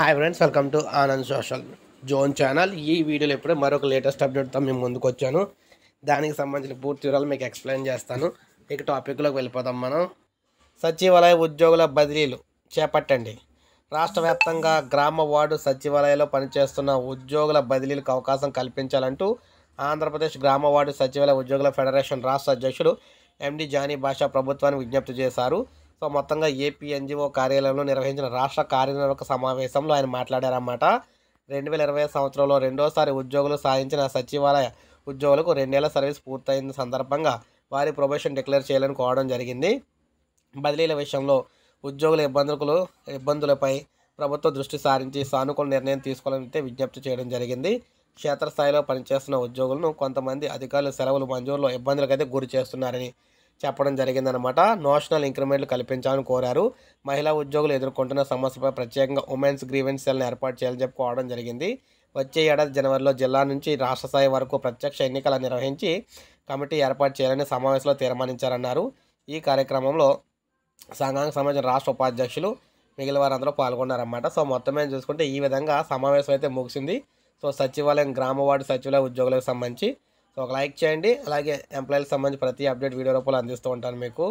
hi friends welcome to Anand social zone channel ఈ వీడియోలో ఇప్పుడే మరొక లేటెస్ట్ అప్డేట్తో మేము ముందుకు వచ్చాను దానికి సంబంధించిన పూర్తి వివరాలు మీకు ఎక్స్ప్లెయిన్ చేస్తాను ఇక టాపిక్లోకి వెళ్ళిపోతాం మనం సచివాలయ ఉద్యోగుల బదిలీలు చేపట్టండి రాష్ట్ర వ్యాప్తంగా గ్రామ వార్డు సచివాలయంలో పనిచేస్తున్న ఉద్యోగుల బదిలీలకు అవకాశం కల్పించాలంటూ ఆంధ్రప్రదేశ్ గ్రామ వార్డు సచివాలయ ఉద్యోగుల ఫెడరేషన్ రాష్ట్ర అధ్యక్షుడు ఎండి జానీ భాషా ప్రభుత్వానికి విజ్ఞప్తి చేశారు సో మొత్తంగా ఏపీ ఎన్జిఓ కార్యాలయంలో నిర్వహించిన రాష్ట్ర కార్యనిర్వాహక సమావేశంలో ఆయన మాట్లాడారన్నమాట రెండు వేల ఇరవై సంవత్సరంలో రెండోసారి ఉద్యోగులు సాధించిన సచివాలయ ఉద్యోగులకు రెండేళ్ల సర్వీస్ పూర్తయిన సందర్భంగా వారి ప్రొబేషన్ డిక్లేర్ చేయాలని కోవడం జరిగింది బదిలీల విషయంలో ఉద్యోగుల ఇబ్బందులు ఇబ్బందులపై ప్రభుత్వం దృష్టి సారించి సానుకూల నిర్ణయం తీసుకోవాలంటే విజ్ఞప్తి చేయడం జరిగింది క్షేత్రస్థాయిలో పనిచేస్తున్న ఉద్యోగులను కొంతమంది అధికారులు సెలవులు మంజూరులో ఇబ్బందులకైతే గురి చేస్తున్నారని చెప్పడం జరిగిందనమాట నోషనల్ ఇంక్రిమెంట్లు కల్పించాలని కోరారు మహిళా ఉద్యోగులు ఎదుర్కొంటున్న సమస్యపై ప్రత్యేకంగా ఉమెన్స్ గ్రీవెన్స్ సెల్ని ఏర్పాటు చేయాలని చెప్పుకోవడం జరిగింది వచ్చే ఏడాది జనవరిలో జిల్లా నుంచి రాష్ట్ర స్థాయి వరకు ప్రత్యక్ష ఎన్నికల నిర్వహించి కమిటీ ఏర్పాటు చేయాలని సమావేశంలో తీర్మానించారన్నారు ఈ కార్యక్రమంలో సంఘానికి సంబంధించిన రాష్ట్ర ఉపాధ్యక్షులు మిగిలిన వారందరూ పాల్గొన్నారన్నమాట సో మీద చూసుకుంటే ఈ విధంగా సమావేశం అయితే ముగిసింది సో సచివాలయం గ్రామ వార్డు సచివాలయ ఉద్యోగులకు సంబంధించి ఒక లైక్ చేయండి అలాగే ఎంప్లాయీలకు సంబంధించి ప్రతి అప్డేట్ వీడియో రూపంలో అందిస్తూ ఉంటాను మీకు